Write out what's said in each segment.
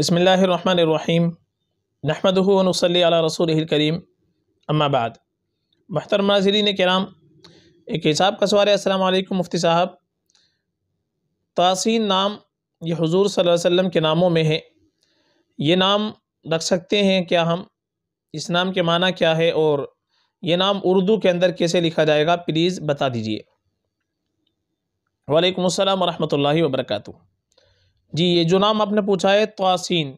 بسم اللہ الرحمن الرحیم نحمد و صلی علی رسوله رسول الکریم بعد محترم ناظرین کرام ایک حساب کا سوال ہے السلام علیکم مفتی صاحب تاثین نام یہ حضور صلی اللہ علیہ وسلم کے ناموں میں ہے یہ نام رکھ سکتے ہیں کیا ہم اس نام کے معنی کیا ہے اور یہ نام اردو کے اندر کیسے لکھا جائے گا پلیز بتا دیجئے وعلیکم السلام ورحمۃ اللہ وبرکاتہ جی یہ جو نام آپ نے پوچھا ہے تواسین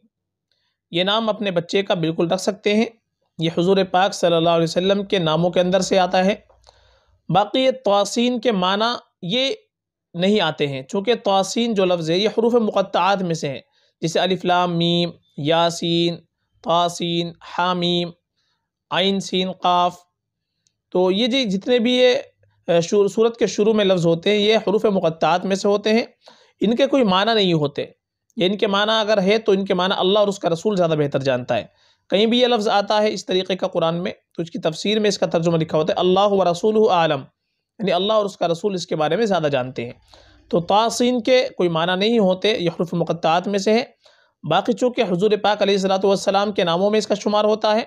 یہ نام اپنے بچے کا بالکل رکھ سکتے ہیں یہ حضور پاک صلی اللہ علیہ وسلم کے ناموں کے اندر سے آتا ہے باقی یہ تواسین کے معنی یہ نہیں آتے ہیں چونکہ تواسین جو لفظ ہے یہ حروف مقطعات میں سے ہیں جیسے لام میم یاسین تواسین حامیم سین قاف تو یہ جی جتنے بھی یہ صورت کے شروع میں لفظ ہوتے ہیں یہ حروف مقطعات میں سے ہوتے ہیں ان کے کوئی معنی نہیں ہوتے یا یعنی ان کے معنی اگر ہے تو ان کے معنی اللہ اور اس کا رسول زیادہ بہتر جانتا ہے کہیں بھی یہ لفظ آتا ہے اس طریقے کا قرآن میں تو اس کی تفسیر میں اس کا ترجمہ لکھا ہوتا ہے اللہ و رسول عالم یعنی اللہ اور اس کا رسول اس کے بارے میں زیادہ جانتے ہیں تو تاثین کے کوئی معنی نہیں ہوتے یہ حرف مقطعات میں سے ہے باقی چونکہ حضور پاک علیہ السلاۃ والسلام کے ناموں میں اس کا شمار ہوتا ہے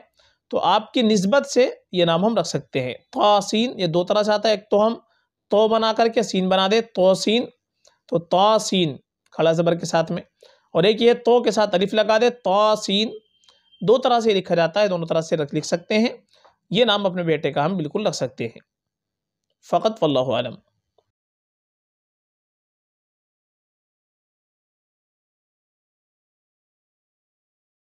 تو آپ کی نسبت سے یہ نام ہم رکھ سکتے ہیں توسین یہ دو طرح سے آتا ہے ایک تو ہم تو بنا کر کے سین بنا دیں توسین تو توسین کھڑا زبر کے ساتھ میں اور ایک یہ تو کے ساتھ تریف لگا دے تو سین دو طرح سے لکھا جاتا ہے دونوں طرح سے رکھ لکھ سکتے ہیں یہ نام اپنے بیٹے کا ہم بالکل رکھ سکتے ہیں فقط واللہ عالم